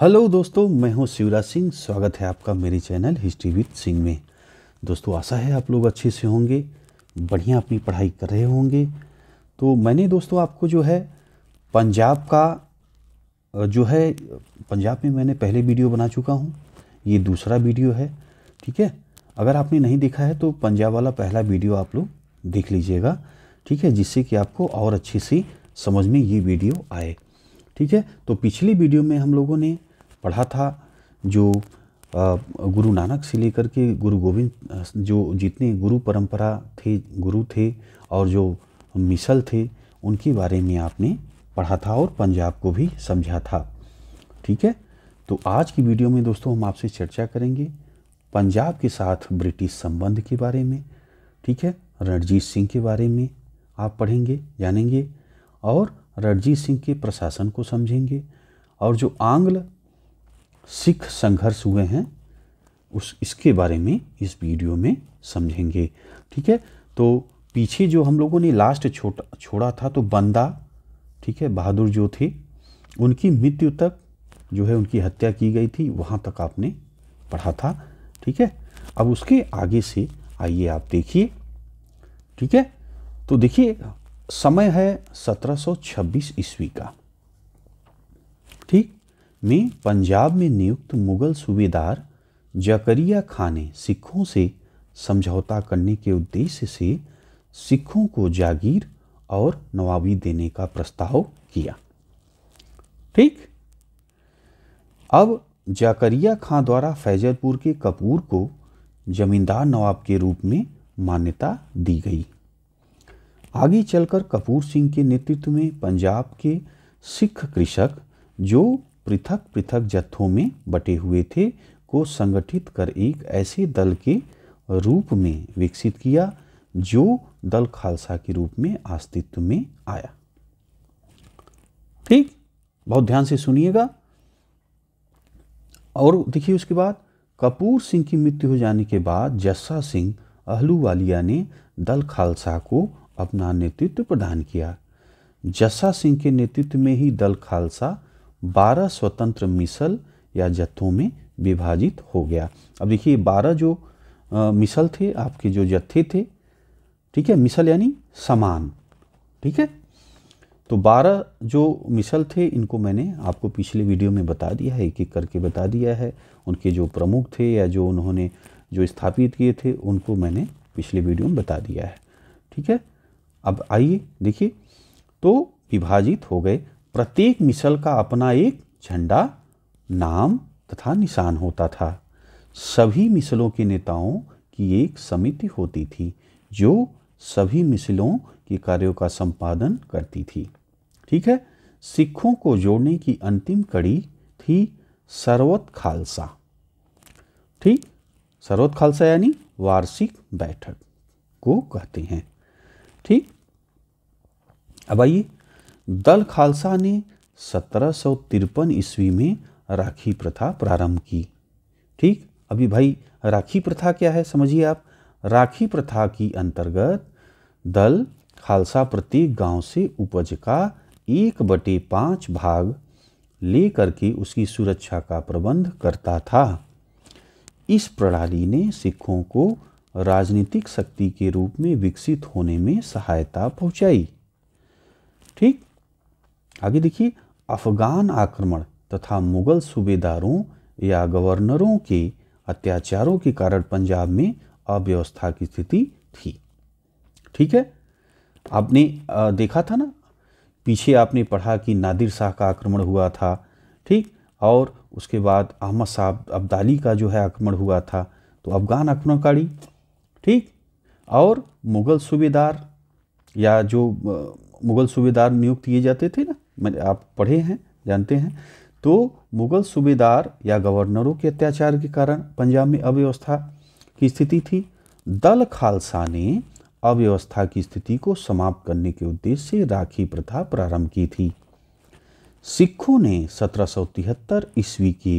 hello दोस्तों मैं हूं शिवराज सिंह स्वागत है आपका मेरी चैनल हिस्ट्री विद सिंह में दोस्तों आशा है आप लोग अच्छे से होंगे बढ़िया अपनी पढ़ाई कर रहे होंगे तो मैंने दोस्तों आपको जो है पंजाब का जो है पंजाब में मैंने पहले वीडियो बना चुका हूँ ये दूसरा वीडियो है ठीक है अगर आपने नहीं देखा है तो पंजाब वाला पहला वीडियो आप लोग देख लीजिएगा ठीक है जिससे कि आपको और अच्छे सी समझ में ये वीडियो आए ठीक है तो पिछली वीडियो में हम लोगों ने पढ़ा था जो गुरु नानक से लेकर के गुरु गोविंद जो जितने गुरु परंपरा थे गुरु थे और जो मिसल थे उनके बारे में आपने पढ़ा था और पंजाब को भी समझा था ठीक है तो आज की वीडियो में दोस्तों हम आपसे चर्चा करेंगे पंजाब के साथ ब्रिटिश संबंध के बारे में ठीक है रणजीत सिंह के बारे में आप पढ़ेंगे जानेंगे और रणजीत सिंह के प्रशासन को समझेंगे और जो आंग्ल सिख संघर्ष हुए हैं उस इसके बारे में इस वीडियो में समझेंगे ठीक है तो पीछे जो हम लोगों ने लास्ट छोटा छोड़ा था तो बंदा ठीक है बहादुर जो थे उनकी मृत्यु तक जो है उनकी हत्या की गई थी वहाँ तक आपने पढ़ा था ठीक है अब उसके आगे से आइए आप देखिए ठीक है तो देखिए समय है 1726 ईस्वी का ठीक में पंजाब में नियुक्त मुगल सूबेदार जकरिया खां ने सिखों से समझौता करने के उद्देश्य से सिखों को जागीर और नवाबी देने का प्रस्ताव किया ठीक अब जाकरिया खां द्वारा फैजलपुर के कपूर को जमींदार नवाब के रूप में मान्यता दी गई आगे चलकर कपूर सिंह के नेतृत्व में पंजाब के सिख कृषक जो पृथक पृथक जत्थों में बटे हुए थे को संगठित कर एक ऐसे दल के रूप में विकसित किया जो दल खालसा के रूप में अस्तित्व में आया ठीक बहुत ध्यान से सुनिएगा और देखिए उसके बाद कपूर सिंह की मृत्यु हो जाने के बाद जस्सा सिंह अहलूवालिया ने दल खालसा को अपना नेतृत्व प्रदान किया जस्सा सिंह के नेतृत्व में ही दल खालसा बारह स्वतंत्र मिसल या जत्थों में विभाजित हो गया अब देखिए बारह जो आ, मिसल थे आपके जो जत्थे थे ठीक है मिसल यानी समान ठीक है तो बारह जो मिसल थे इनको मैंने आपको पिछले वीडियो में बता दिया है एक एक करके बता दिया है उनके जो प्रमुख थे या जो उन्होंने जो स्थापित किए थे उनको मैंने पिछले वीडियो में बता दिया है ठीक है अब आइए देखिए तो विभाजित हो गए प्रत्येक मिसल का अपना एक झंडा नाम तथा निशान होता था सभी मिसलों के नेताओं की एक समिति होती थी जो सभी मिसलों के कार्यों का संपादन करती थी ठीक है सिखों को जोड़ने की अंतिम कड़ी थी सर्वत खालसा ठीक सर्वत खालसा यानी वार्षिक बैठक को कहते हैं ठीक अब आइए दल खालसा ने सत्रह सौ तिरपन ईस्वी में राखी प्रथा प्रारंभ की ठीक अभी भाई राखी प्रथा क्या है समझिए आप राखी प्रथा की अंतर्गत दल खालसा प्रत्येक गांव से उपज का एक बटे पाँच भाग ले करके उसकी सुरक्षा का प्रबंध करता था इस प्रणाली ने सिखों को राजनीतिक शक्ति के रूप में विकसित होने में सहायता पहुंचाई ठीक आगे देखिए अफगान आक्रमण तथा मुगल सूबेदारों या गवर्नरों के अत्याचारों के कारण पंजाब में अव्यवस्था की स्थिति थी ठीक है आपने देखा था ना पीछे आपने पढ़ा कि नादिर शाह का आक्रमण हुआ था ठीक और उसके बाद अहमद साहब अब्दाली का जो है आक्रमण हुआ था तो अफगान आक्रमणकारी ठीक और मुग़ल सूबेदार या जो मुग़ल सूबेदार नियुक्त किए जाते थे ना आप पढ़े हैं जानते हैं तो मुगल सूबेदार या गवर्नरों के अत्याचार के कारण पंजाब में अव्यवस्था की स्थिति थी दल खालसा ने अव्यवस्था की स्थिति को समाप्त करने के उद्देश्य से राखी प्रथा प्रारंभ की थी सिखों ने सत्रह ईस्वी के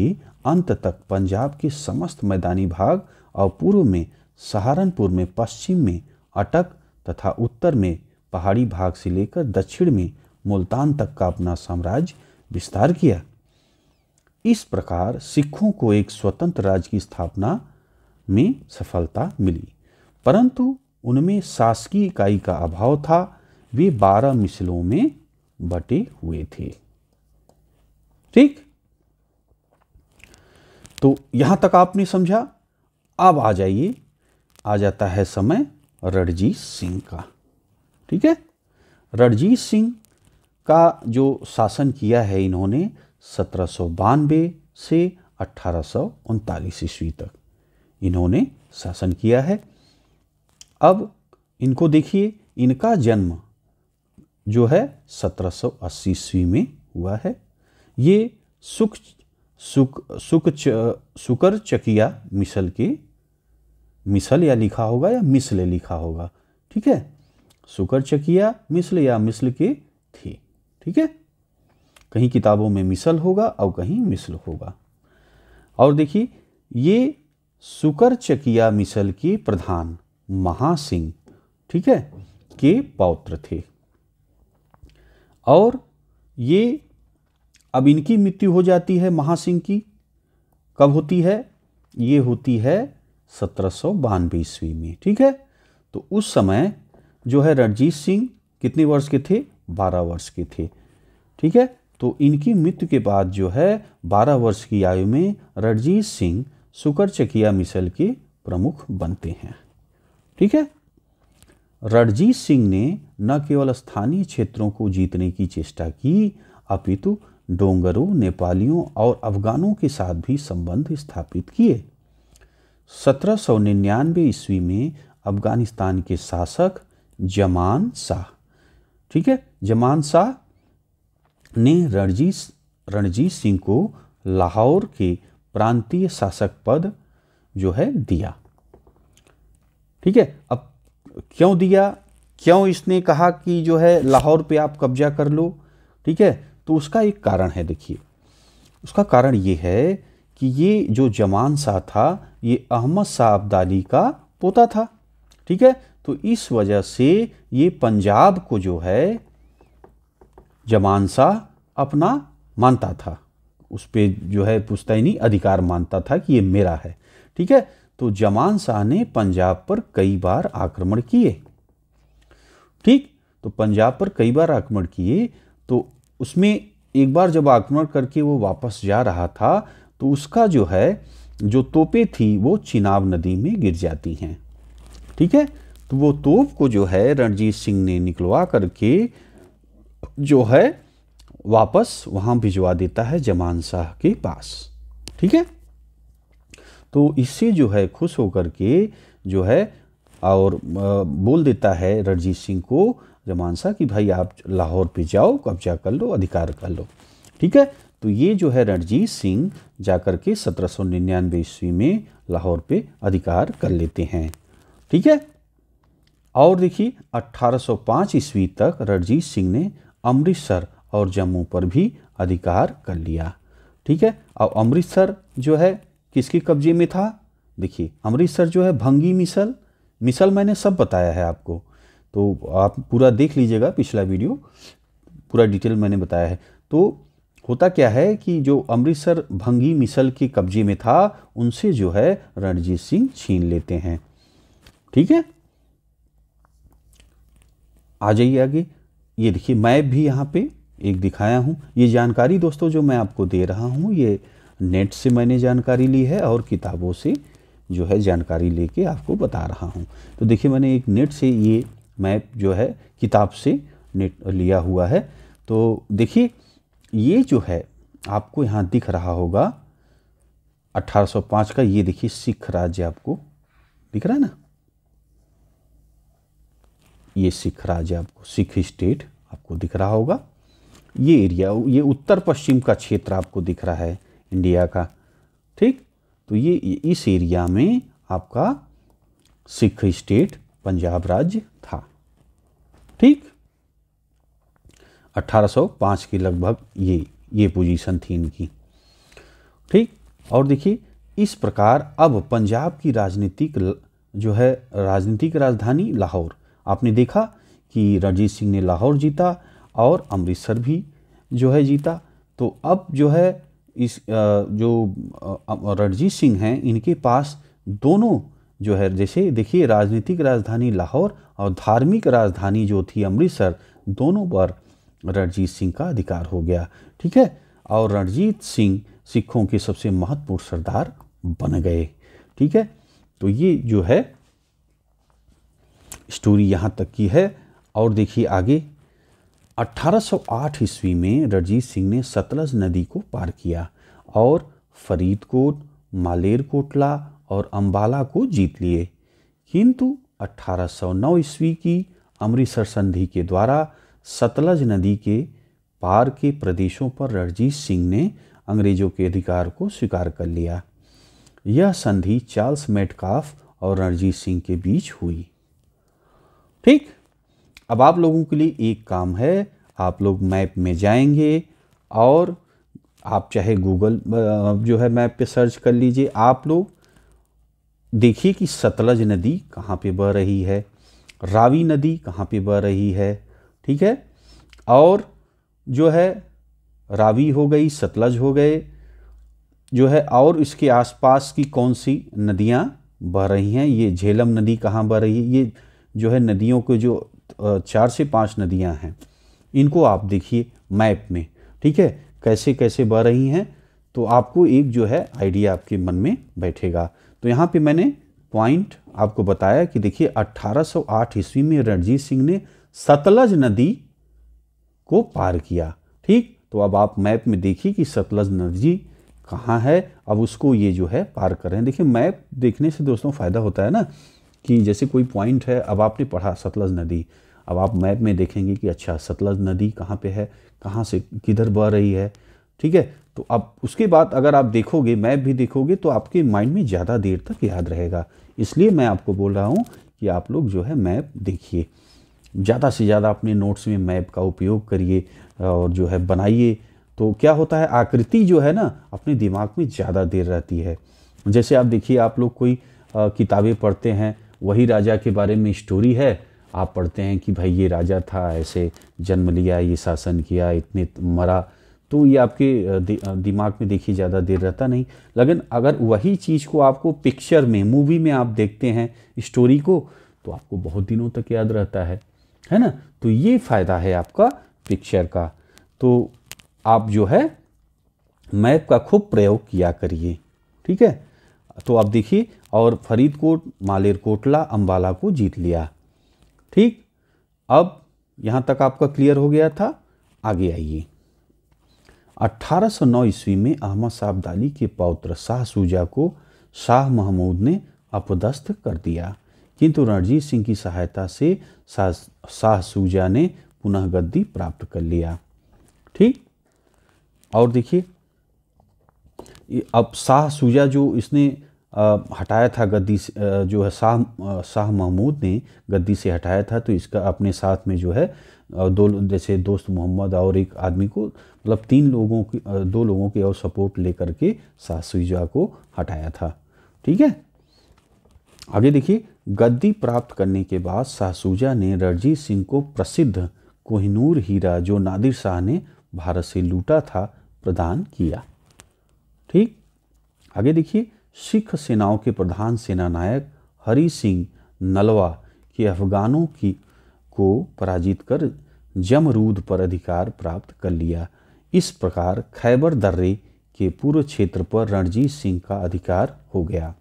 अंत तक पंजाब के समस्त मैदानी भाग और पूर्व में सहारनपुर में पश्चिम में अटक तथा उत्तर में पहाड़ी भाग से लेकर दक्षिण में मुल्तान तक का अपना साम्राज्य विस्तार किया इस प्रकार सिखों को एक स्वतंत्र राज्य की स्थापना में सफलता मिली परंतु उनमें शासकीय इकाई का अभाव था वे बारह मिसलों में बटे हुए थे ठीक तो यहां तक आपने समझा अब आ जाइए आ जाता है समय रणजीत सिंह का ठीक है रणजीत सिंह का जो शासन किया है इन्होंने सत्रह से अट्ठारह ईस्वी तक इन्होंने शासन किया है अब इनको देखिए इनका जन्म जो है 1780 ईस्वी में हुआ है ये सुख सुख सुख सुकर चकिया मिसल के मिसल या लिखा होगा या मिसल लिखा होगा ठीक है सुकर चकिया मिसल या मिसल के थे ठीक है कहीं किताबों में मिसल होगा और कहीं मिसल होगा और देखिए ये सुकर चकिया मिसल के प्रधान महासिंह ठीक है के पौत्र थे और ये अब इनकी मृत्यु हो जाती है महासिंह की कब होती है ये होती है सत्रह सौ बानवे ईस्वी में ठीक है तो उस समय जो है रणजीत सिंह कितने वर्ष के थे बारह वर्ष के थे ठीक है तो इनकी मृत्यु के बाद जो है बारह वर्ष की आयु में रणजीत सिंह सुकर चकिया मिसल के प्रमुख बनते हैं ठीक है रणजीत सिंह ने न केवल स्थानीय क्षेत्रों को जीतने की चेष्टा की अपितु डोंगरों नेपालियों और अफगानों के साथ भी संबंध स्थापित किए सत्रह सौ निन्यानवे ईस्वी में अफगानिस्तान के शासक जमान शाह ठीक है जमान शाह ने रणजीत रणजीत सिंह को लाहौर के प्रांतीय शासक पद जो है दिया ठीक है अब क्यों दिया क्यों इसने कहा कि जो है लाहौर पे आप कब्जा कर लो ठीक है तो उसका एक कारण है देखिए उसका कारण ये है कि ये जो जमान शाह था ये अहमद शाह अब्दाली का पोता था ठीक है तो इस वजह से ये पंजाब को जो है जमानसा अपना मानता था उस पर जो है पुस्तैनी अधिकार मानता था कि ये मेरा है ठीक है तो जमान शाह ने पंजाब पर कई बार आक्रमण किए ठीक तो पंजाब पर कई बार आक्रमण किए तो उसमें एक बार जब आक्रमण करके वो वापस जा रहा था तो उसका जो है जो तोपे थी वो चिनाब नदी में गिर जाती हैं ठीक है तो वो तोप को जो है रणजीत सिंह ने निकलवा करके जो है वापस वहां भिजवा देता है जमान शाह के पास ठीक है तो इससे जो है खुश होकर के जो है और बोल देता है रणजीत सिंह को जमान शाह कि भाई आप लाहौर पे जाओ कब्जा कर लो अधिकार कर लो ठीक है तो ये जो है रणजीत सिंह जाकर के सत्रह सौ निन्यानवे ईस्वी में लाहौर पे अधिकार कर लेते हैं ठीक है और देखिए 1805 ईस्वी तक रणजीत सिंह ने अमृतसर और जम्मू पर भी अधिकार कर लिया ठीक है अब अमृतसर जो है किसके कब्जे में था देखिए अमृतसर जो है भंगी मिसल मिसल मैंने सब बताया है आपको तो आप पूरा देख लीजिएगा पिछला वीडियो पूरा डिटेल मैंने बताया है तो होता क्या है कि जो अमृतसर भंगी मिसल के कब्जे में था उनसे जो है रणजीत सिंह छीन लेते हैं ठीक है आ जाइए आगे ये देखिए मैं भी यहाँ पे एक दिखाया हूँ ये जानकारी दोस्तों जो मैं आपको दे रहा हूँ ये नेट से मैंने जानकारी ली है और किताबों से जो है जानकारी लेके आपको बता रहा हूँ तो देखिए मैंने एक नेट से ये मैप जो है किताब से नेट लिया हुआ है तो देखिए ये जो है आपको यहाँ दिख रहा होगा 1805 का ये देखिए सिख राज्य आपको दिख रहा है ना ये सिख राज्य आपको सिख स्टेट आपको दिख रहा होगा ये एरिया ये उत्तर पश्चिम का क्षेत्र आपको दिख रहा है इंडिया का ठीक तो ये इस एरिया में आपका सिख स्टेट पंजाब राज्य था ठीक 1805 के लगभग ये ये पोजीशन थी इनकी ठीक और देखिए इस प्रकार अब पंजाब की राजनीतिक जो है राजनीतिक राजधानी लाहौर आपने देखा कि रणजीत सिंह ने लाहौर जीता और अमृतसर भी जो है जीता तो अब जो है इस जो रणजीत सिंह हैं इनके पास दोनों जो है जैसे देखिए राजनीतिक राजधानी लाहौर और धार्मिक राजधानी जो थी अमृतसर दोनों पर रणजीत सिंह का अधिकार हो गया ठीक है और रणजीत सिंह सिखों के सबसे महत्वपूर्ण सरदार बन गए ठीक है तो ये जो है स्टोरी यहाँ तक की है और देखिए आगे 1808 ईस्वी में रणजीत सिंह ने सतलज नदी को पार किया और फरीदकोट मालेरकोटला और अम्बाला को जीत लिए किंतु 1809 ईस्वी की अमृतसर संधि के द्वारा सतलज नदी के पार के प्रदेशों पर रणजीत सिंह ने अंग्रेजों के अधिकार को स्वीकार कर लिया यह संधि चार्ल्स मेटकाफ और रणजीत सिंह के बीच हुई ठीक अब आप लोगों के लिए एक काम है आप लोग मैप में जाएंगे और आप चाहे गूगल जो है मैप पे सर्च कर लीजिए आप लोग देखिए कि सतलज नदी कहाँ पे बह रही है रावी नदी कहाँ पे बह रही है ठीक है और जो है रावी हो गई सतलज हो गए जो है और इसके आसपास की कौन सी नदियाँ बह रही हैं ये झेलम नदी कहाँ बह रही है ये जो है नदियों को जो चार से पांच नदियां हैं इनको आप देखिए मैप में ठीक है कैसे कैसे बह रही हैं तो आपको एक जो है आइडिया आपके मन में बैठेगा तो यहाँ पे मैंने पॉइंट आपको बताया कि देखिए 1808 ईस्वी में रणजीत सिंह ने सतलज नदी को पार किया ठीक तो अब आप मैप में देखिए कि सतलज नदी कहाँ है अब उसको ये जो है पार कर रहे हैं देखिए मैप देखने से दोस्तों फ़ायदा होता है ना कि जैसे कोई पॉइंट है अब आपने पढ़ा सतलज नदी अब आप मैप में देखेंगे कि अच्छा सतलज नदी कहाँ पे है कहाँ से किधर बह रही है ठीक है तो अब उसके बाद अगर आप देखोगे मैप भी देखोगे तो आपके माइंड में ज़्यादा देर तक याद रहेगा इसलिए मैं आपको बोल रहा हूँ कि आप लोग जो है मैप देखिए ज़्यादा से ज़्यादा अपने नोट्स में मैप का उपयोग करिए और जो है बनाइए तो क्या होता है आकृति जो है ना अपने दिमाग में ज़्यादा देर रहती है जैसे आप देखिए आप लोग कोई किताबें पढ़ते हैं वही राजा के बारे में स्टोरी है आप पढ़ते हैं कि भाई ये राजा था ऐसे जन्म लिया ये शासन किया इतने मरा तो ये आपके दि, दिमाग में देखिए ज़्यादा देर रहता नहीं लेकिन अगर वही चीज़ को आपको पिक्चर में मूवी में आप देखते हैं स्टोरी को तो आपको बहुत दिनों तक याद रहता है है ना तो ये फ़ायदा है आपका पिक्चर का तो आप जो है मैप का खूब प्रयोग किया करिए ठीक है तो आप देखिए और फरीदकोट मालेरकोटला अम्बाला को जीत लिया ठीक अब यहाँ तक आपका क्लियर हो गया था आगे आइए 1809 ईस्वी में अहमद साहब दाली के पौत्र शाह सूजा को शाह महमूद ने अपदस्थ कर दिया किंतु रणजीत सिंह की सहायता से शाह सूजा ने पुनः गद्दी प्राप्त कर लिया ठीक और देखिए अब शाह सूजा जो इसने हटाया था गद्दी से जो है शाह शाह महमूद ने गद्दी से हटाया था तो इसका अपने साथ में जो है दो जैसे दोस्त मोहम्मद और एक आदमी को मतलब तीन लोगों की दो लोगों के और सपोर्ट लेकर के शाह सुजा को हटाया था ठीक है आगे देखिए गद्दी प्राप्त करने के बाद सुजा ने रणजीत सिंह को प्रसिद्ध कोहिनूर हीरा जो नादिर शाह ने भारत से लूटा था प्रदान किया ठीक आगे देखिए सिख सेनाओं के प्रधान सेनानायक हरी सिंह नलवा के अफगानों की को पराजित कर जमरूद पर अधिकार प्राप्त कर लिया इस प्रकार खैबर दर्रे के पूर्व क्षेत्र पर रणजीत सिंह का अधिकार हो गया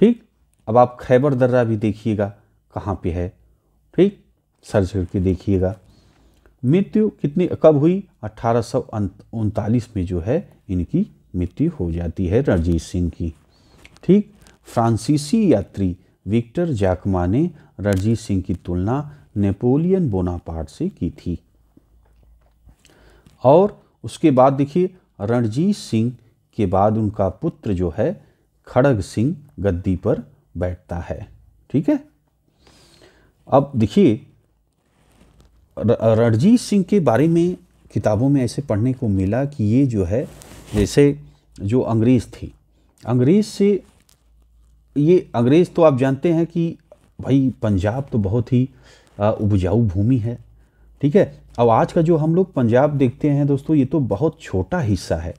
ठीक अब आप खैबर दर्रा भी देखिएगा कहाँ पे है ठीक सर्च करके देखिएगा मृत्यु कितनी कब हुई अठारह में जो है इनकी मृत्यु हो जाती है रणजीत सिंह की ठीक फ्रांसीसी यात्री विक्टर जैकमा ने रणजीत सिंह की तुलना नेपोलियन बोनापार्ट से की थी और उसके बाद देखिए रणजीत सिंह के बाद उनका पुत्र जो है खड़ग सिंह गद्दी पर बैठता है ठीक है अब देखिए रणजीत सिंह के बारे में किताबों में ऐसे पढ़ने को मिला कि ये जो है जैसे जो अंग्रेज़ थी अंग्रेज़ से ये अंग्रेज़ तो आप जानते हैं कि भाई पंजाब तो बहुत ही उपजाऊ भूमि है ठीक है अब आज का जो हम लोग पंजाब देखते हैं दोस्तों ये तो बहुत छोटा हिस्सा है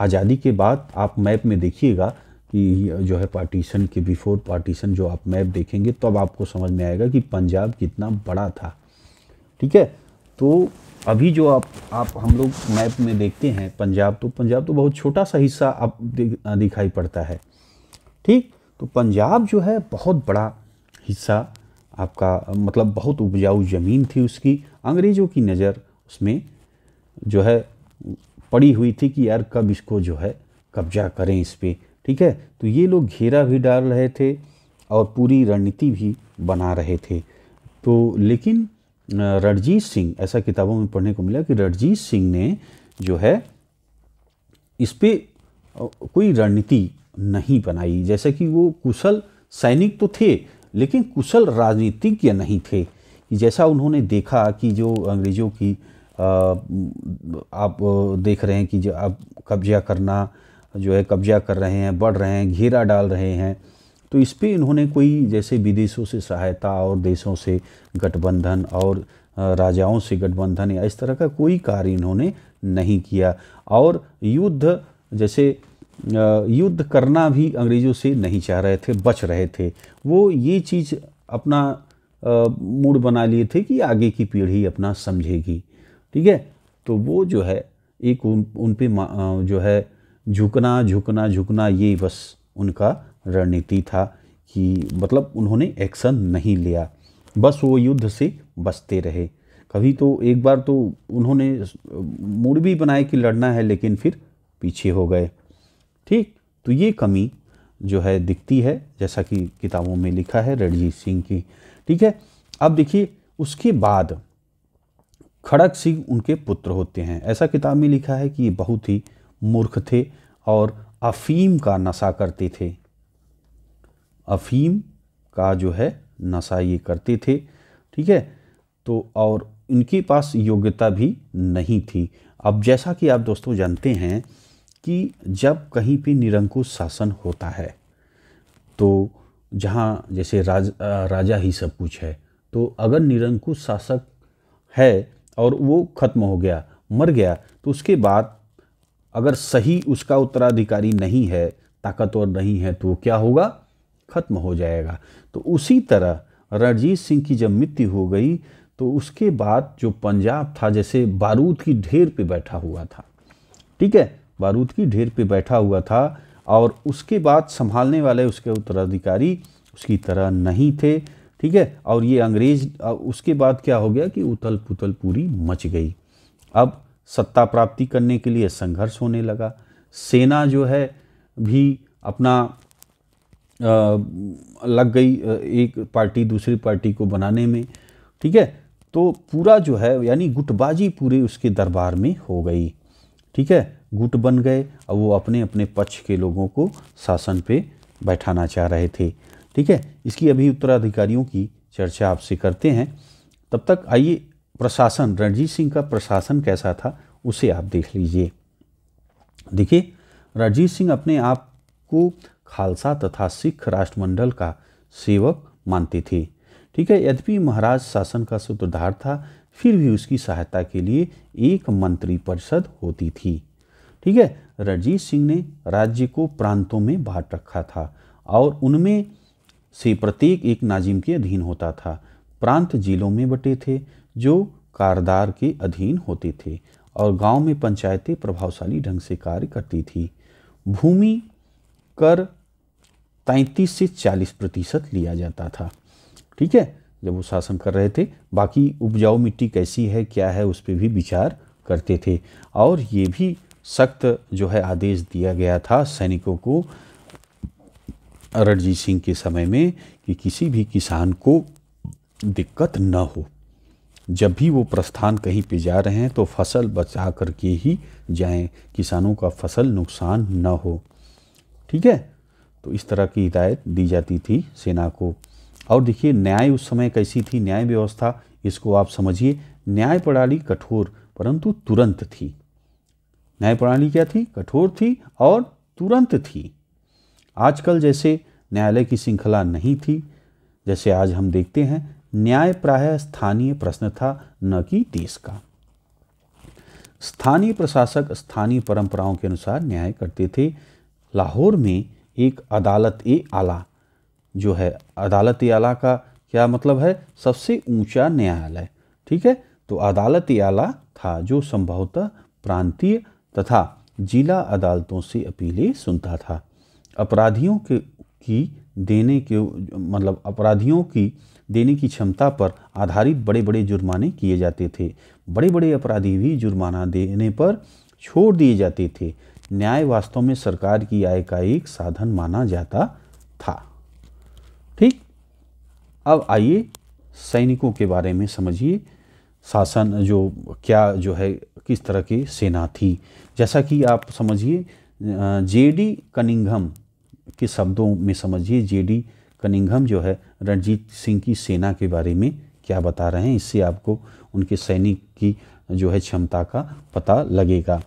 आज़ादी के बाद आप मैप में देखिएगा कि जो है पार्टीशन के बिफोर पार्टीशन जो आप मैप देखेंगे तब तो आपको समझ में आएगा कि पंजाब कितना बड़ा था ठीक है तो अभी जो आप आप हम लोग मैप में देखते हैं पंजाब तो पंजाब तो बहुत छोटा सा हिस्सा आप दिखाई पड़ता है ठीक तो पंजाब जो है बहुत बड़ा हिस्सा आपका मतलब बहुत उपजाऊ ज़मीन थी उसकी अंग्रेज़ों की नज़र उसमें जो है पड़ी हुई थी कि यार कब इसको जो है कब्जा करें इस पर ठीक है तो ये लोग घेरा भी डाल रहे थे और पूरी रणनीति भी बना रहे थे तो लेकिन रणजीत सिंह ऐसा किताबों में पढ़ने को मिला कि रणजीत सिंह ने जो है इस पर कोई रणनीति नहीं बनाई जैसे कि वो कुशल सैनिक तो थे लेकिन कुशल राजनीतिज्ञ नहीं थे जैसा उन्होंने देखा कि जो अंग्रेज़ों की आप देख रहे हैं कि जो आप कब्जा करना जो है कब्जा कर रहे हैं बढ़ रहे हैं घेरा डाल रहे हैं तो इस पर इन्होंने कोई जैसे विदेशों से सहायता और देशों से गठबंधन और राजाओं से गठबंधन या इस तरह का कोई कार्य इन्होंने नहीं किया और युद्ध जैसे युद्ध करना भी अंग्रेज़ों से नहीं चाह रहे थे बच रहे थे वो ये चीज़ अपना मूड बना लिए थे कि आगे की पीढ़ी अपना समझेगी ठीक है तो वो जो है एक उन उन पर जो है झुकना झुकना झुकना ये बस उनका रणनीति था कि मतलब उन्होंने एक्शन नहीं लिया बस वो युद्ध से बचते रहे कभी तो एक बार तो उन्होंने मूड भी बनाया कि लड़ना है लेकिन फिर पीछे हो गए ठीक तो ये कमी जो है दिखती है जैसा कि किताबों में लिखा है रणजीत सिंह की ठीक है अब देखिए उसके बाद खड़क सिंह उनके पुत्र होते हैं ऐसा किताब में लिखा है कि ये बहुत ही मूर्ख थे और अफीम का नशा करते थे अफीम का जो है नशा ये करते थे ठीक है तो और इनके पास योग्यता भी नहीं थी अब जैसा कि आप दोस्तों जानते हैं कि जब कहीं पे निरंकुश शासन होता है तो जहाँ जैसे राज राजा ही सब कुछ है तो अगर निरंकुश शासक है और वो ख़त्म हो गया मर गया तो उसके बाद अगर सही उसका उत्तराधिकारी नहीं है ताकतवर नहीं है तो क्या होगा खत्म हो जाएगा तो उसी तरह रणजीत सिंह की जब मृत्यु हो गई तो उसके बाद जो पंजाब था जैसे बारूद की ढेर पे बैठा हुआ था ठीक है बारूद की ढेर पे बैठा हुआ था और उसके बाद संभालने वाले उसके उत्तराधिकारी उसकी तरह नहीं थे ठीक है और ये अंग्रेज उसके बाद क्या हो गया कि उथल पुथल पूरी मच गई अब सत्ता प्राप्ति करने के लिए संघर्ष होने लगा सेना जो है भी अपना लग गई एक पार्टी दूसरी पार्टी को बनाने में ठीक है तो पूरा जो है यानी गुटबाजी पूरे उसके दरबार में हो गई ठीक है गुट बन गए और वो अपने अपने पक्ष के लोगों को शासन पे बैठाना चाह रहे थे ठीक है इसकी अभी उत्तराधिकारियों की चर्चा आपसे करते हैं तब तक आइए प्रशासन रणजीत सिंह का प्रशासन कैसा था उसे आप देख लीजिए देखिए रणजीत सिंह अपने आप को खालसा तथा सिख राष्ट्रमंडल का सेवक मानती थी ठीक है यद्यपि महाराज शासन का सूत्रधार था फिर भी उसकी सहायता के लिए एक मंत्री परिषद होती थी ठीक है रणजीत सिंह ने राज्य को प्रांतों में बांट रखा था और उनमें से प्रत्येक एक नाजिम के अधीन होता था प्रांत जिलों में बटे थे जो कारदार के अधीन होते थे और गांव में पंचायतें प्रभावशाली ढंग से कार्य करती थी भूमि कर 35 से 40 प्रतिशत लिया जाता था ठीक है जब वो शासन कर रहे थे बाकी उपजाऊ मिट्टी कैसी है क्या है उस पर भी विचार करते थे और ये भी सख्त जो है आदेश दिया गया था सैनिकों को रणजीत सिंह के समय में कि किसी भी किसान को दिक्कत न हो जब भी वो प्रस्थान कहीं पे जा रहे हैं तो फसल बचा करके ही जाएं किसानों का फसल नुकसान न हो ठीक है तो इस तरह की हिदायत दी जाती थी सेना को और देखिए न्याय उस समय कैसी थी न्याय व्यवस्था इसको आप समझिए न्याय प्रणाली कठोर परंतु तुरंत थी न्याय प्रणाली क्या थी कठोर थी और तुरंत थी आजकल जैसे न्यायालय की श्रृंखला नहीं थी जैसे आज हम देखते हैं न्याय प्राय स्थानीय प्रश्न था न कि देश का स्थानीय प्रशासक स्थानीय परंपराओं के अनुसार न्याय करते थे लाहौर में एक अदालत ए आला जो है अदालत ए आला का क्या मतलब है सबसे ऊंचा न्यायालय ठीक है तो अदालत ए आला था जो संभवतः प्रांतीय तथा जिला अदालतों से अपीलें सुनता था अपराधियों के की देने के मतलब अपराधियों की देने की क्षमता पर आधारित बड़े बड़े जुर्माने किए जाते थे बड़े बड़े अपराधी भी जुर्माना देने पर छोड़ दिए जाते थे न्याय वास्तव में सरकार की आय का एक साधन माना जाता था ठीक अब आइए सैनिकों के बारे में समझिए शासन जो क्या जो है किस तरह की सेना थी जैसा कि आप समझिए जे डी कनिंघम के शब्दों में समझिए जे डी कनिंघम जो है रणजीत सिंह की सेना के बारे में क्या बता रहे हैं इससे आपको उनके सैनिक की जो है क्षमता का पता लगेगा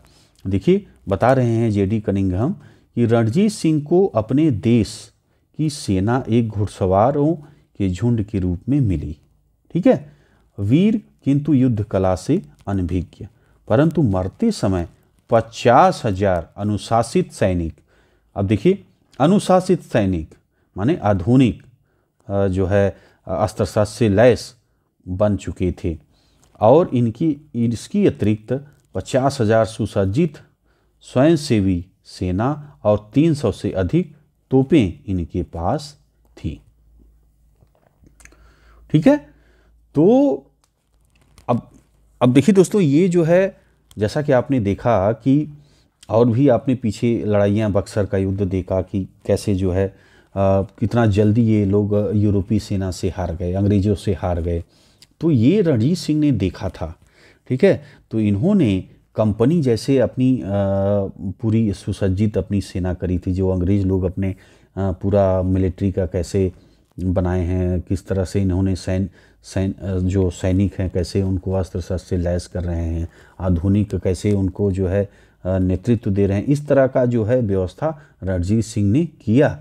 देखिए बता रहे हैं जेडी कनिंगम कि रणजीत सिंह को अपने देश की सेना एक घुड़सवारों के झुंड के रूप में मिली ठीक है वीर किंतु युद्ध कला से अनभिज्ञ परंतु मरते समय पचास हजार अनुशासित सैनिक अब देखिए अनुशासित सैनिक माने आधुनिक जो है अस्त्र शस्त्र से लैस बन चुके थे और इनकी इसकी अतिरिक्त पचास हजार सुसज्जित स्वयंसेवी सेना और 300 से अधिक तोपें इनके पास थी ठीक है तो अब अब देखिए दोस्तों ये जो है जैसा कि आपने देखा कि और भी आपने पीछे लड़ाइयाँ बक्सर का युद्ध देखा कि कैसे जो है आ, कितना जल्दी ये लोग यूरोपीय सेना से हार गए अंग्रेज़ों से हार गए तो ये रणजीत सिंह ने देखा था ठीक है तो इन्होंने कंपनी जैसे अपनी पूरी सुसज्जित अपनी सेना करी थी जो अंग्रेज़ लोग अपने पूरा मिलिट्री का कैसे बनाए हैं किस तरह से इन्होंने सैन सैन जो सैनिक हैं कैसे उनको अस्त्र शस्त्र लैस कर रहे हैं आधुनिक कैसे उनको जो है नेतृत्व दे रहे हैं इस तरह का जो है व्यवस्था रणजीत सिंह ने किया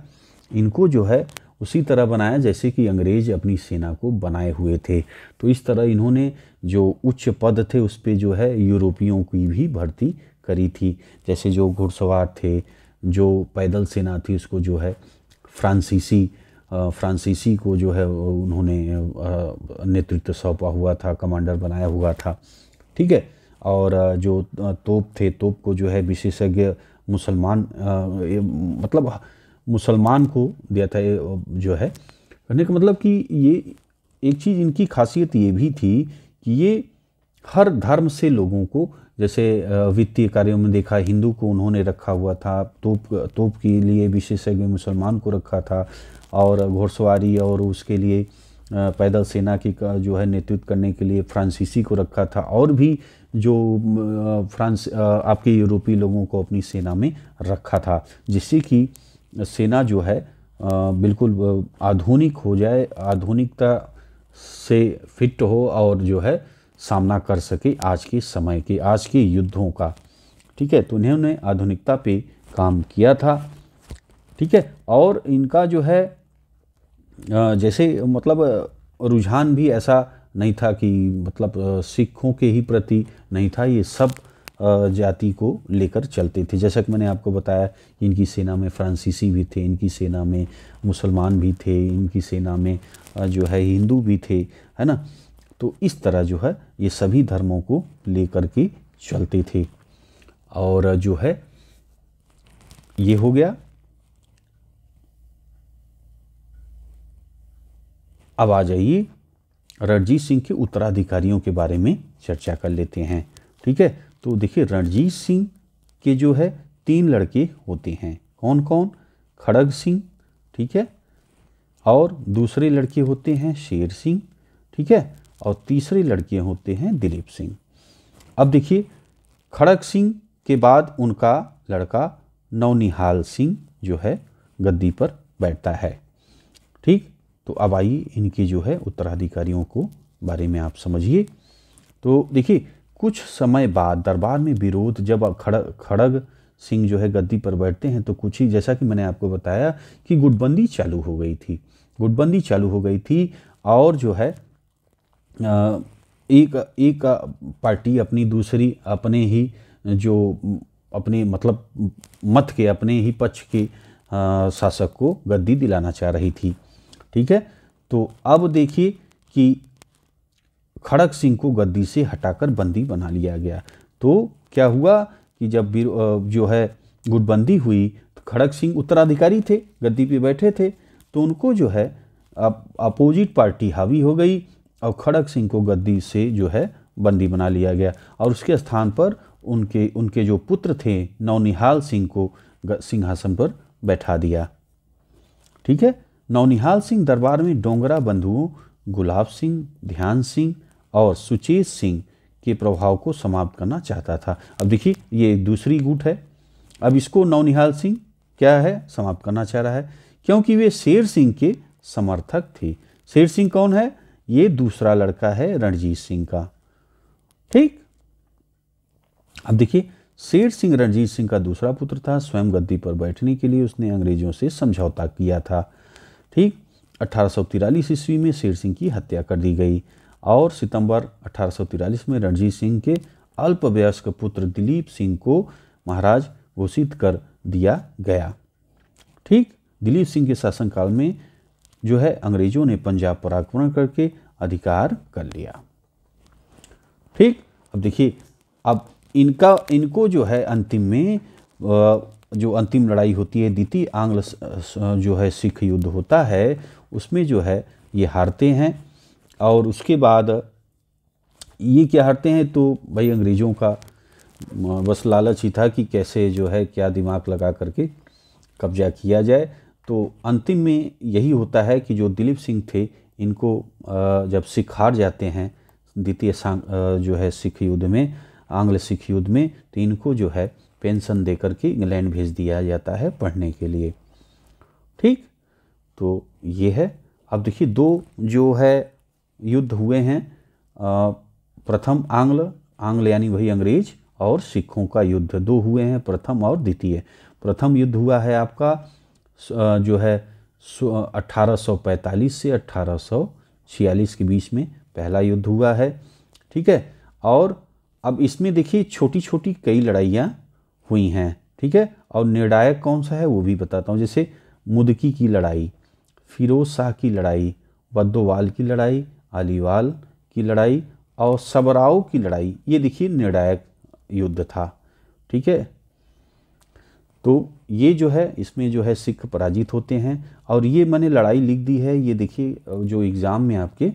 इनको जो है उसी तरह बनाया जैसे कि अंग्रेज अपनी सेना को बनाए हुए थे तो इस तरह इन्होंने जो उच्च पद थे उस पर जो है यूरोपियों की भी भर्ती करी थी जैसे जो घुड़सवार थे जो पैदल सेना थी उसको जो है फ्रांसीसी फ्रांसीसी को जो है उन्होंने नेतृत्व सौंपा हुआ था कमांडर बनाया हुआ था ठीक है और जो तोप थे तोप को जो है विशेषज्ञ मुसलमान मतलब मुसलमान को दिया था जो है कहने का मतलब कि ये एक चीज़ इनकी खासियत ये भी थी कि ये हर धर्म से लोगों को जैसे वित्तीय कार्यों में देखा हिंदू को उन्होंने रखा हुआ था तोप तोप के लिए विशेषज्ञ मुसलमान को रखा था और घोड़सवारी और उसके लिए पैदल सेना की जो है नेतृत्व करने के लिए फ्रांसीसी को रखा था और भी जो फ्रांस आपके यूरोपीय लोगों को अपनी सेना में रखा था जिससे कि सेना जो है बिल्कुल आधुनिक हो जाए आधुनिकता से फिट हो और जो है सामना कर सके आज के समय के आज के युद्धों का ठीक है तो इन्होंने आधुनिकता पे काम किया था ठीक है और इनका जो है जैसे मतलब रुझान भी ऐसा नहीं था कि मतलब सिखों के ही प्रति नहीं था ये सब जाति को लेकर चलते थे जैसा कि मैंने आपको बताया कि इनकी सेना में फ्रांसीसी भी थे इनकी सेना में मुसलमान भी थे इनकी सेना में जो है हिंदू भी थे है ना तो इस तरह जो है ये सभी धर्मों को लेकर के चलते थे और जो है ये हो गया अब आ जाइए रणजीत सिंह के उत्तराधिकारियों के बारे में चर्चा कर लेते हैं ठीक है तो देखिए रणजीत सिंह के जो है तीन लड़के होते हैं कौन कौन खड़ग सिंह ठीक है और दूसरे लड़के होते हैं शेर सिंह ठीक है और तीसरे लड़के होते हैं दिलीप सिंह अब देखिए खड़ग सिंह के बाद उनका लड़का नवनिहाल सिंह जो है गद्दी पर बैठता है ठीक तो अब आइए इनके जो है उत्तराधिकारियों को बारे में आप समझिए तो देखिए कुछ समय बाद दरबार में विरोध जब खड़ खड़ग सिंह जो है गद्दी पर बैठते हैं तो कुछ ही जैसा कि मैंने आपको बताया कि गुटबंदी चालू हो गई थी गुटबंदी चालू हो गई थी और जो है एक एक पार्टी अपनी दूसरी अपने ही जो अपने मतलब मत के अपने ही पक्ष के शासक को गद्दी दिलाना चाह रही थी ठीक है तो अब देखिए कि खड़क सिंह को गद्दी से हटाकर बंदी बना लिया गया तो क्या हुआ कि जब जो है गुटबंदी हुई तो खड़क सिंह उत्तराधिकारी थे गद्दी पे बैठे थे तो उनको जो है अपोजिट पार्टी हावी हो गई और खड़क सिंह को गद्दी से जो है बंदी बना लिया गया और उसके स्थान पर उनके उनके जो पुत्र थे नवनिहाल सिंह को सिंहासन पर बैठा दिया ठीक है नवनिहाल सिंह दरबार में डोंगरा बंधुओं गुलाब सिंह ध्यान सिंह और सुचेत सिंह के प्रभाव को समाप्त करना चाहता था अब देखिए ये दूसरी गुट है अब इसको नवनिहाल सिंह क्या है समाप्त करना चाह रहा है क्योंकि वे शेर सिंह के समर्थक थे शेर सिंह कौन है ये दूसरा लड़का है रणजीत सिंह का ठीक अब देखिए शेर सिंह रणजीत सिंह का दूसरा पुत्र था स्वयं गद्दी पर बैठने के लिए उसने अंग्रेजों से समझौता किया था ठीक अठारह ईस्वी में शेर सिंह की हत्या कर दी गई और सितंबर अठारह में रणजीत सिंह के अल्पवयस्क पुत्र दिलीप सिंह को महाराज घोषित कर दिया गया ठीक दिलीप सिंह के शासनकाल में जो है अंग्रेजों ने पंजाब पर आक्रमण करके अधिकार कर लिया ठीक अब देखिए अब इनका इनको जो है अंतिम में जो अंतिम लड़ाई होती है द्वितीय आंग्ल जो है सिख युद्ध होता है उसमें जो है ये हारते हैं और उसके बाद ये क्या हटते हैं तो भाई अंग्रेज़ों का बस लालच ही था कि कैसे जो है क्या दिमाग लगा करके कब्जा किया जाए तो अंतिम में यही होता है कि जो दिलीप सिंह थे इनको जब सिख हार जाते हैं द्वितीय जो है सिख युद्ध में आंग्ल सिख युद्ध में तो इनको जो है पेंशन दे करके इंग्लैंड भेज दिया जाता है पढ़ने के लिए ठीक तो ये है अब देखिए दो जो है युद्ध हुए हैं प्रथम आंग्ल आंग्ल यानी वही अंग्रेज और सिखों का युद्ध दो हुए हैं प्रथम और द्वितीय प्रथम युद्ध हुआ है आपका जो है 1845 से 1846 के बीच में पहला युद्ध हुआ है ठीक है और अब इसमें देखिए छोटी छोटी कई लड़ाइयाँ हुई हैं ठीक है और निर्णायक कौन सा है वो भी बताता हूँ जैसे मुदकी की लड़ाई फिरोज शाह की लड़ाई बद्दोवाल की लड़ाई अलीवाल की लड़ाई और सबराव की लड़ाई ये देखिए निर्णायक युद्ध था ठीक है तो ये जो है इसमें जो है सिख पराजित होते हैं और ये मैंने लड़ाई लिख दी है ये देखिए जो एग्ज़ाम में आपके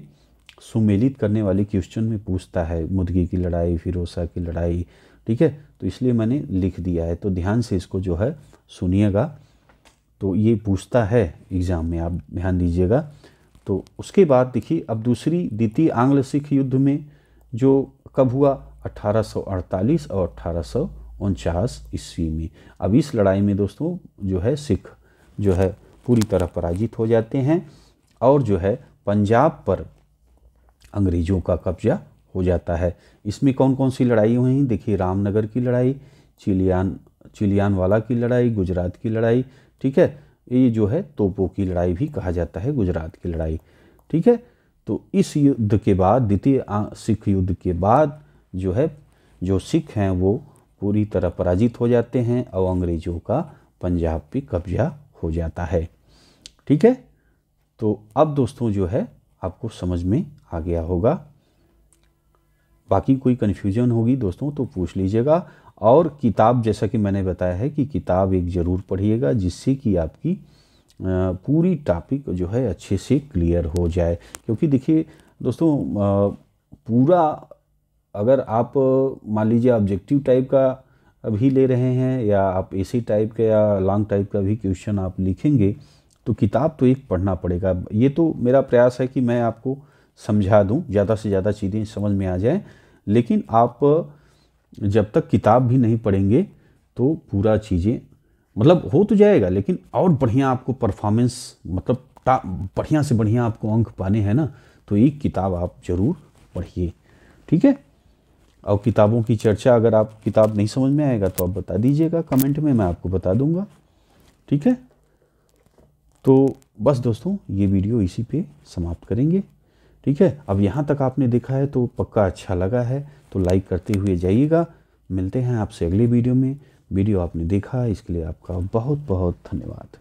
सुमेलित करने वाले क्वेश्चन में पूछता है मुदगी की लड़ाई फिरोसा की लड़ाई ठीक है तो इसलिए मैंने लिख दिया है तो ध्यान से इसको जो है सुनिएगा तो ये पूछता है एग्ज़ाम में आप ध्यान दीजिएगा तो उसके बाद देखिए अब दूसरी द्वितीय आंग्ल सिख युद्ध में जो कब हुआ 1848 और अठारह ईस्वी में अब इस लड़ाई में दोस्तों जो है सिख जो है पूरी तरह पराजित हो जाते हैं और जो है पंजाब पर अंग्रेज़ों का कब्जा हो जाता है इसमें कौन कौन सी लड़ाई हुई देखिए रामनगर की लड़ाई चिलियान चिलियानवाला की लड़ाई गुजरात की लड़ाई ठीक है ये जो है तोपों की लड़ाई भी कहा जाता है गुजरात की लड़ाई ठीक है तो इस युद्ध के बाद द्वितीय सिख युद्ध के बाद जो है जो सिख हैं वो पूरी तरह पराजित हो जाते हैं और अंग्रेजों का पंजाब पे कब्जा हो जाता है ठीक है तो अब दोस्तों जो है आपको समझ में आ गया होगा बाकी कोई कन्फ्यूजन होगी दोस्तों तो पूछ लीजिएगा और किताब जैसा कि मैंने बताया है कि किताब एक ज़रूर पढ़िएगा जिससे कि आपकी पूरी टॉपिक जो है अच्छे से क्लियर हो जाए क्योंकि देखिए दोस्तों पूरा अगर आप मान लीजिए ऑब्जेक्टिव टाइप का अभी ले रहे हैं या आप ऐसे टाइप का या लॉन्ग टाइप का भी क्वेश्चन आप लिखेंगे तो किताब तो एक पढ़ना पड़ेगा ये तो मेरा प्रयास है कि मैं आपको समझा दूं ज़्यादा से ज़्यादा चीज़ें समझ में आ जाएँ लेकिन आप जब तक किताब भी नहीं पढ़ेंगे तो पूरा चीज़ें मतलब हो तो जाएगा लेकिन और बढ़िया आपको परफॉर्मेंस मतलब बढ़िया से बढ़िया आपको अंक पाने हैं ना तो एक किताब आप ज़रूर पढ़िए ठीक है और किताबों की चर्चा अगर आप किताब नहीं समझ में आएगा तो आप बता दीजिएगा कमेंट में मैं आपको बता दूंगा ठीक है तो बस दोस्तों ये वीडियो इसी पे समाप्त करेंगे ठीक है अब यहाँ तक आपने देखा है तो पक्का अच्छा लगा है तो लाइक करते हुए जाइएगा मिलते हैं आपसे अगले वीडियो में वीडियो आपने देखा इसके लिए आपका बहुत बहुत धन्यवाद